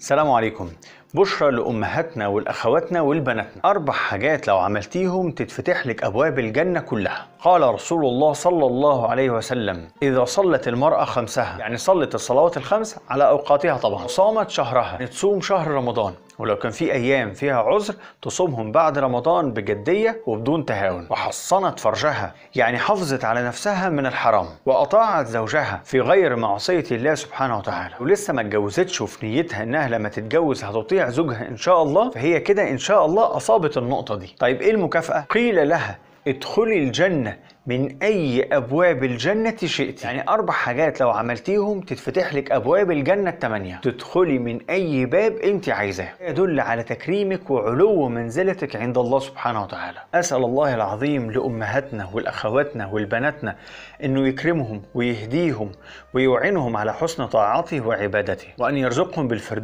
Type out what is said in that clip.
السلام عليكم بشرى لأمهاتنا والأخواتنا والبناتنا أربع حاجات لو عملتيهم تتفتح لك أبواب الجنة كلها قال رسول الله صلى الله عليه وسلم إذا صلت المرأة خمسها يعني صلت الصلوات الخمس على أوقاتها طبعا صامت شهرها تصوم شهر رمضان ولو كان في أيام فيها عذر تصومهم بعد رمضان بجدية وبدون تهاون وحصنت فرجها يعني حافظت على نفسها من الحرام وأطاعت زوجها في غير معصية الله سبحانه وتعالى ولسه ما اتجوزتش وفي نيتها إنها لما تتجوز هتطيع زوجها ان شاء الله فهي كده ان شاء الله اصابت النقطه دي طيب ايه المكافاه قيل لها ادخلي الجنه من أي أبواب الجنة شئت يعني أربع حاجات لو عملتيهم تتفتح لك أبواب الجنة الثمانية تدخلي من أي باب أنت عايزاه يدل على تكريمك وعلو منزلتك عند الله سبحانه وتعالى أسأل الله العظيم لأمهاتنا والأخواتنا والبناتنا أنه يكرمهم ويهديهم ويوعنهم على حسن طاعته وعبادته وأن يرزقهم بالفردوس